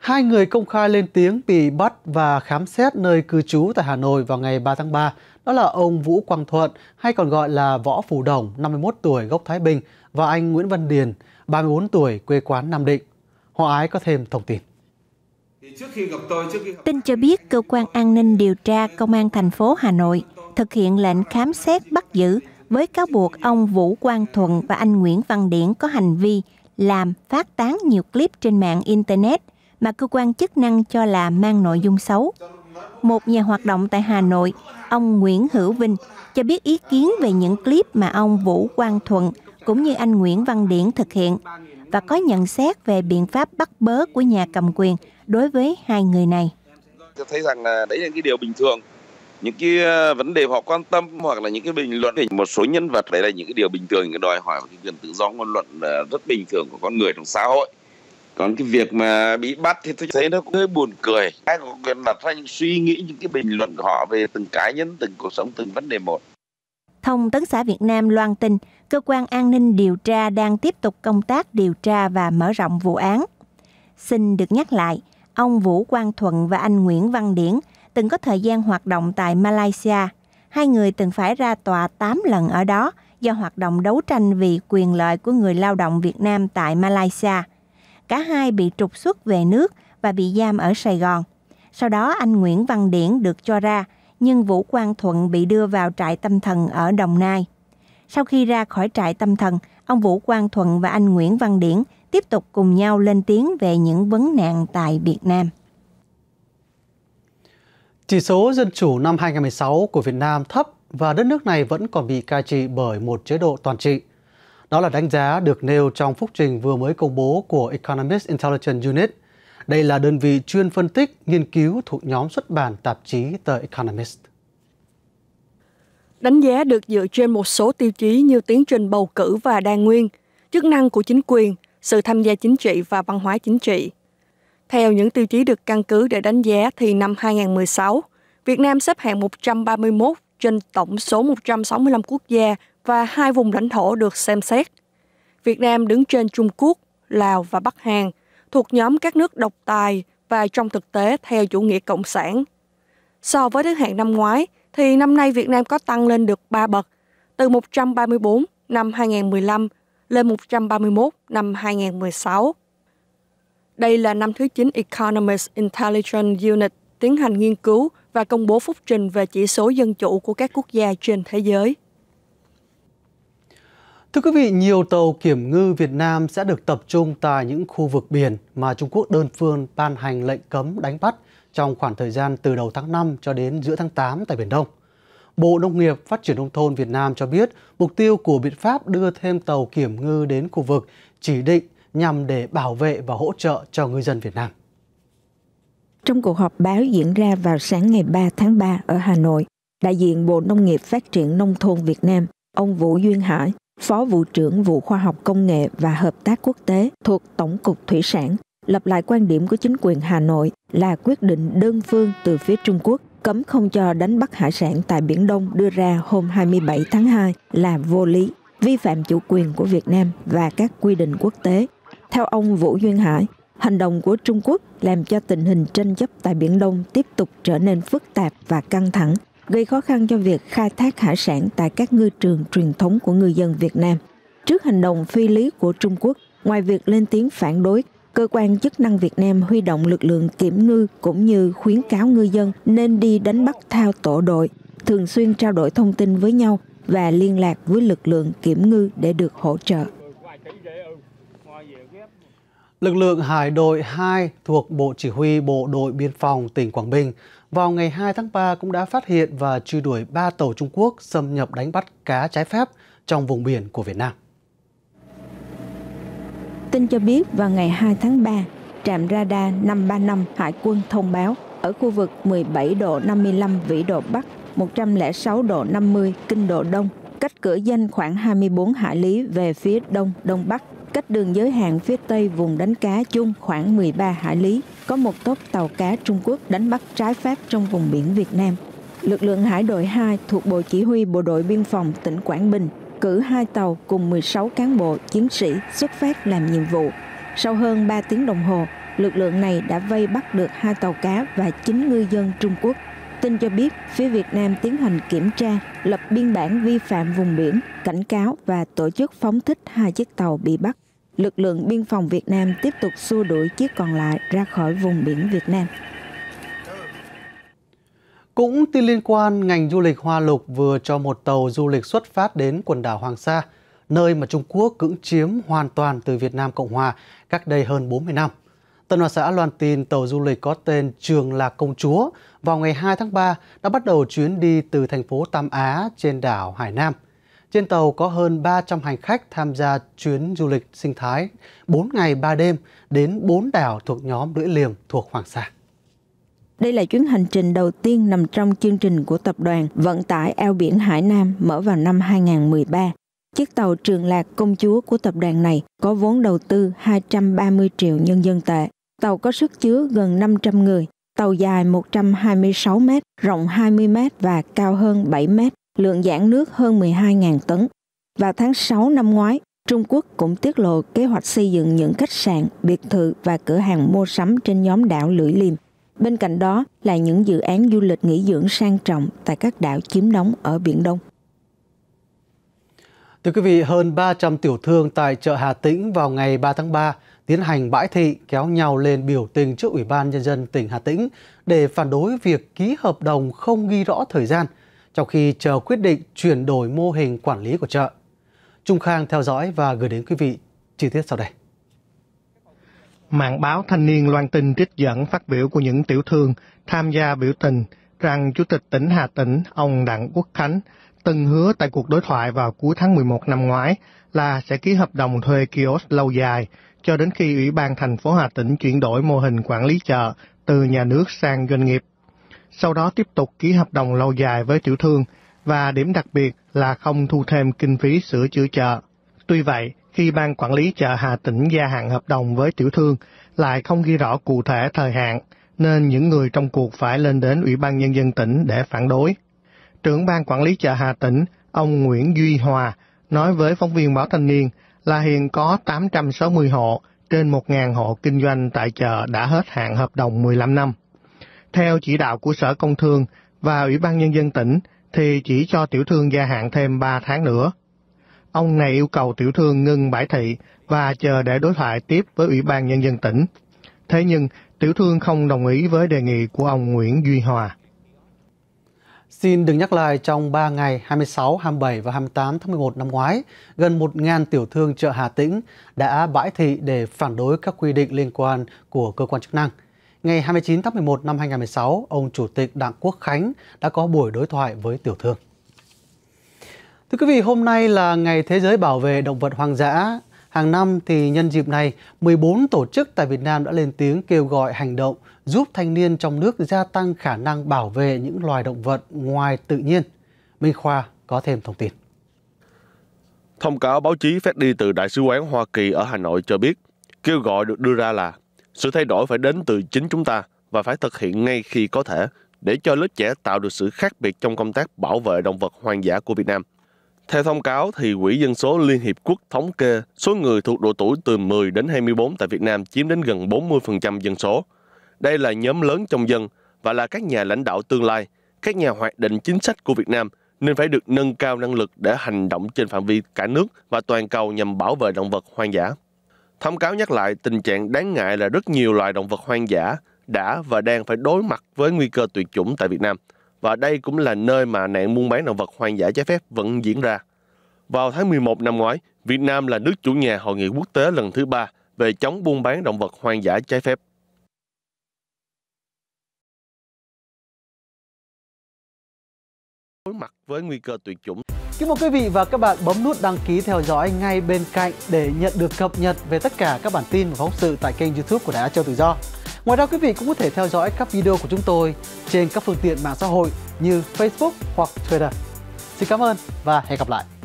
Hai người công khai lên tiếng bị bắt và khám xét nơi cư trú tại Hà Nội vào ngày 3 tháng 3. Đó là ông Vũ Quang Thuận, hay còn gọi là Võ Phủ Đồng, 51 tuổi, gốc Thái Bình, và anh Nguyễn Văn Điền, 34 tuổi, quê quán Nam Định. Họ ái có thêm thông tin. Tin cho biết cơ quan an ninh điều tra Công an thành phố Hà Nội thực hiện lệnh khám xét bắt giữ với cáo buộc ông Vũ Quang Thuận và anh Nguyễn Văn Điển có hành vi làm phát tán nhiều clip trên mạng Internet mà cơ quan chức năng cho là mang nội dung xấu. Một nhà hoạt động tại Hà Nội, ông Nguyễn Hữu Vinh, cho biết ý kiến về những clip mà ông Vũ Quang Thuận cũng như anh Nguyễn Văn Điển thực hiện và có nhận xét về biện pháp bắt bớ của nhà cầm quyền đối với hai người này. Tôi thấy rằng là đấy là cái điều bình thường. Những cái ờ, vấn đề họ quan tâm hoặc là những cái bình luận về một số nhân vật đấy là những cái điều bình thường, những cái đòi hỏi cái quyền tự do ngôn luận ờ, rất bình thường của con người trong xã hội còn cái việc mà bị bắt thì tôi thấy nó cũng hơi buồn cười ai có quyền đặt ra những suy nghĩ những cái bình luận của họ về từng cá nhân từng cuộc sống từng vấn đề một Thông tấn xã Việt Nam loan tin, cơ quan an ninh điều tra đang tiếp tục công tác điều tra và mở rộng vụ án. Xin được nhắc lại, ông Vũ Quang Thuận và anh Nguyễn Văn Điển từng có thời gian hoạt động tại Malaysia. Hai người từng phải ra tòa 8 lần ở đó do hoạt động đấu tranh vì quyền lợi của người lao động Việt Nam tại Malaysia – Cả hai bị trục xuất về nước và bị giam ở Sài Gòn. Sau đó anh Nguyễn Văn Điển được cho ra, nhưng Vũ Quang Thuận bị đưa vào trại tâm thần ở Đồng Nai. Sau khi ra khỏi trại tâm thần, ông Vũ Quang Thuận và anh Nguyễn Văn Điển tiếp tục cùng nhau lên tiếng về những vấn nạn tại Việt Nam. Chỉ số dân chủ năm 2016 của Việt Nam thấp và đất nước này vẫn còn bị cai trị bởi một chế độ toàn trị. Đó là đánh giá được nêu trong phúc trình vừa mới công bố của Economist Intelligence Unit. Đây là đơn vị chuyên phân tích, nghiên cứu thuộc nhóm xuất bản tạp chí The Economist. Đánh giá được dựa trên một số tiêu chí như tiến trình bầu cử và đa nguyên, chức năng của chính quyền, sự tham gia chính trị và văn hóa chính trị. Theo những tiêu chí được căn cứ để đánh giá thì năm 2016, Việt Nam xếp hạng 131 trên tổng số 165 quốc gia và hai vùng lãnh thổ được xem xét. Việt Nam đứng trên Trung Quốc, Lào và Bắc Hàn, thuộc nhóm các nước độc tài và trong thực tế theo chủ nghĩa cộng sản. So với thứ hạng năm ngoái, thì năm nay Việt Nam có tăng lên được 3 bậc, từ 134 năm 2015 lên 131 năm 2016. Đây là năm thứ 9 Economist Intelligence Unit tiến hành nghiên cứu và công bố phúc trình về chỉ số dân chủ của các quốc gia trên thế giới. Thưa quý vị, nhiều tàu kiểm ngư Việt Nam sẽ được tập trung tại những khu vực biển mà Trung Quốc đơn phương ban hành lệnh cấm đánh bắt trong khoảng thời gian từ đầu tháng 5 cho đến giữa tháng 8 tại Biển Đông. Bộ Nông nghiệp Phát triển Nông thôn Việt Nam cho biết mục tiêu của biện pháp đưa thêm tàu kiểm ngư đến khu vực chỉ định nhằm để bảo vệ và hỗ trợ cho ngư dân Việt Nam. Trong cuộc họp báo diễn ra vào sáng ngày 3 tháng 3 ở Hà Nội, đại diện Bộ Nông nghiệp Phát triển Nông thôn Việt Nam, ông Vũ Duyên Hải, Phó Vụ trưởng Vụ Khoa học Công nghệ và Hợp tác Quốc tế thuộc Tổng cục Thủy sản, lập lại quan điểm của chính quyền Hà Nội là quyết định đơn phương từ phía Trung Quốc cấm không cho đánh bắt hải sản tại Biển Đông đưa ra hôm 27 tháng 2 là vô lý, vi phạm chủ quyền của Việt Nam và các quy định quốc tế. Theo ông Vũ Duyên Hải, hành động của Trung Quốc làm cho tình hình tranh chấp tại Biển Đông tiếp tục trở nên phức tạp và căng thẳng, gây khó khăn cho việc khai thác hải sản tại các ngư trường truyền thống của người dân Việt Nam. Trước hành động phi lý của Trung Quốc, ngoài việc lên tiếng phản đối, cơ quan chức năng Việt Nam huy động lực lượng kiểm ngư cũng như khuyến cáo ngư dân nên đi đánh bắt theo tổ đội, thường xuyên trao đổi thông tin với nhau và liên lạc với lực lượng kiểm ngư để được hỗ trợ. Lực lượng Hải đội 2 thuộc Bộ Chỉ huy Bộ đội Biên phòng tỉnh Quảng Bình vào ngày 2 tháng 3 cũng đã phát hiện và truy đuổi 3 tàu Trung Quốc xâm nhập đánh bắt cá trái phép trong vùng biển của Việt Nam. Tin cho biết vào ngày 2 tháng 3, trạm radar 535 Hải quân thông báo ở khu vực 17 độ 55 vĩ độ Bắc, 106 độ 50 kinh độ Đông, cách cửa danh khoảng 24 hải lý về phía Đông Đông Bắc cách đường giới hạn phía tây vùng đánh cá chung khoảng 13 hải lý, có một tốp tàu cá Trung Quốc đánh bắt trái phép trong vùng biển Việt Nam. Lực lượng Hải đội 2 thuộc Bộ Chỉ huy Bộ đội Biên phòng tỉnh Quảng Bình cử hai tàu cùng 16 cán bộ chiến sĩ xuất phát làm nhiệm vụ. Sau hơn 3 tiếng đồng hồ, lực lượng này đã vây bắt được hai tàu cá và 9 ngư dân Trung Quốc tin cho biết phía Việt Nam tiến hành kiểm tra, lập biên bản vi phạm vùng biển, cảnh cáo và tổ chức phóng thích hai chiếc tàu bị bắt. Lực lượng biên phòng Việt Nam tiếp tục xua đuổi chiếc còn lại ra khỏi vùng biển Việt Nam. Cũng tin liên quan, ngành du lịch Hoa Lục vừa cho một tàu du lịch xuất phát đến quần đảo Hoàng Sa, nơi mà Trung Quốc cưỡng chiếm hoàn toàn từ Việt Nam Cộng Hòa cách đây hơn 40 năm. Tân Hoa xã loan tin tàu du lịch có tên Trường Lạc Công Chúa vào ngày 2 tháng 3 đã bắt đầu chuyến đi từ thành phố Tam Á trên đảo Hải Nam. Trên tàu có hơn 300 hành khách tham gia chuyến du lịch sinh thái 4 ngày 3 đêm đến 4 đảo thuộc nhóm lưỡi liềm thuộc Hoàng Sa. Đây là chuyến hành trình đầu tiên nằm trong chương trình của tập đoàn vận tải eo biển Hải Nam mở vào năm 2013. Chiếc tàu Trường Lạc Công Chúa của tập đoàn này có vốn đầu tư 230 triệu nhân dân tệ. Tàu có sức chứa gần 500 người Tàu dài 126 m, rộng 20 m và cao hơn 7 m, lượng giãn nước hơn 12.000 tấn. Vào tháng 6 năm ngoái, Trung Quốc cũng tiết lộ kế hoạch xây dựng những khách sạn, biệt thự và cửa hàng mua sắm trên nhóm đảo Lưỡi Liềm. Bên cạnh đó là những dự án du lịch nghỉ dưỡng sang trọng tại các đảo chiếm đóng ở Biển Đông. Thưa quý vị, hơn 300 tiểu thương tại chợ Hà Tĩnh vào ngày 3 tháng 3 tiến hành bãi thị kéo nhau lên biểu tình trước Ủy ban Nhân dân tỉnh Hà Tĩnh để phản đối việc ký hợp đồng không ghi rõ thời gian, trong khi chờ quyết định chuyển đổi mô hình quản lý của chợ. Trung Khang theo dõi và gửi đến quý vị chi tiết sau đây. Mạng báo Thanh niên loan tin trích dẫn phát biểu của những tiểu thương tham gia biểu tình rằng Chủ tịch tỉnh Hà Tĩnh, ông Đặng Quốc Khánh, từng hứa tại cuộc đối thoại vào cuối tháng 11 năm ngoái là sẽ ký hợp đồng thuê kiosk lâu dài cho đến khi Ủy ban thành phố Hà Tĩnh chuyển đổi mô hình quản lý chợ từ nhà nước sang doanh nghiệp. Sau đó tiếp tục ký hợp đồng lâu dài với tiểu thương và điểm đặc biệt là không thu thêm kinh phí sửa chữa chợ. Tuy vậy, khi ban quản lý chợ Hà Tĩnh gia hạn hợp đồng với tiểu thương lại không ghi rõ cụ thể thời hạn, nên những người trong cuộc phải lên đến Ủy ban Nhân dân tỉnh để phản đối trưởng ban quản lý chợ Hà Tĩnh, ông Nguyễn Duy Hòa, nói với phóng viên báo Thanh niên là hiện có 860 hộ trên 1.000 hộ kinh doanh tại chợ đã hết hạn hợp đồng 15 năm. Theo chỉ đạo của Sở Công Thương và Ủy ban Nhân dân tỉnh thì chỉ cho tiểu thương gia hạn thêm 3 tháng nữa. Ông này yêu cầu tiểu thương ngưng bãi thị và chờ để đối thoại tiếp với Ủy ban Nhân dân tỉnh. Thế nhưng, tiểu thương không đồng ý với đề nghị của ông Nguyễn Duy Hòa. Xin đừng nhắc lại trong 3 ngày 26, 27 và 28 tháng 11 năm ngoái, gần 1.000 tiểu thương chợ Hà Tĩnh đã bãi thị để phản đối các quy định liên quan của cơ quan chức năng. Ngày 29 tháng 11 năm 2016, ông Chủ tịch Đảng Quốc Khánh đã có buổi đối thoại với tiểu thương. Thưa quý vị, hôm nay là Ngày Thế giới Bảo vệ Động vật Hoang dã. Hàng năm thì nhân dịp này, 14 tổ chức tại Việt Nam đã lên tiếng kêu gọi hành động giúp thanh niên trong nước gia tăng khả năng bảo vệ những loài động vật ngoài tự nhiên. Minh Khoa có thêm thông tin. Thông cáo báo chí phát đi từ Đại sứ quán Hoa Kỳ ở Hà Nội cho biết, kêu gọi được đưa ra là sự thay đổi phải đến từ chính chúng ta và phải thực hiện ngay khi có thể để cho lớp trẻ tạo được sự khác biệt trong công tác bảo vệ động vật hoang dã của Việt Nam theo thông cáo thì Quỹ dân số Liên hiệp quốc thống kê, số người thuộc độ tuổi từ 10 đến 24 tại Việt Nam chiếm đến gần 40% dân số. Đây là nhóm lớn trong dân và là các nhà lãnh đạo tương lai, các nhà hoạch định chính sách của Việt Nam nên phải được nâng cao năng lực để hành động trên phạm vi cả nước và toàn cầu nhằm bảo vệ động vật hoang dã. Thông cáo nhắc lại tình trạng đáng ngại là rất nhiều loài động vật hoang dã đã và đang phải đối mặt với nguy cơ tuyệt chủng tại Việt Nam – và đây cũng là nơi mà nạn buôn bán động vật hoang dã trái phép vẫn diễn ra. Vào tháng 11 năm ngoái, Việt Nam là nước chủ nhà Hội nghị quốc tế lần thứ ba về chống buôn bán động vật hoang dã trái phép. Đối mặt với nguy cơ tuyệt chủng. Kính mời quý vị và các bạn bấm nút đăng ký theo dõi ngay bên cạnh để nhận được cập nhật về tất cả các bản tin và phóng sự tại kênh youtube của Đài Á Châu Tự Do. Ngoài ra quý vị cũng có thể theo dõi các video của chúng tôi trên các phương tiện mạng xã hội như Facebook hoặc Twitter. Xin cảm ơn và hẹn gặp lại!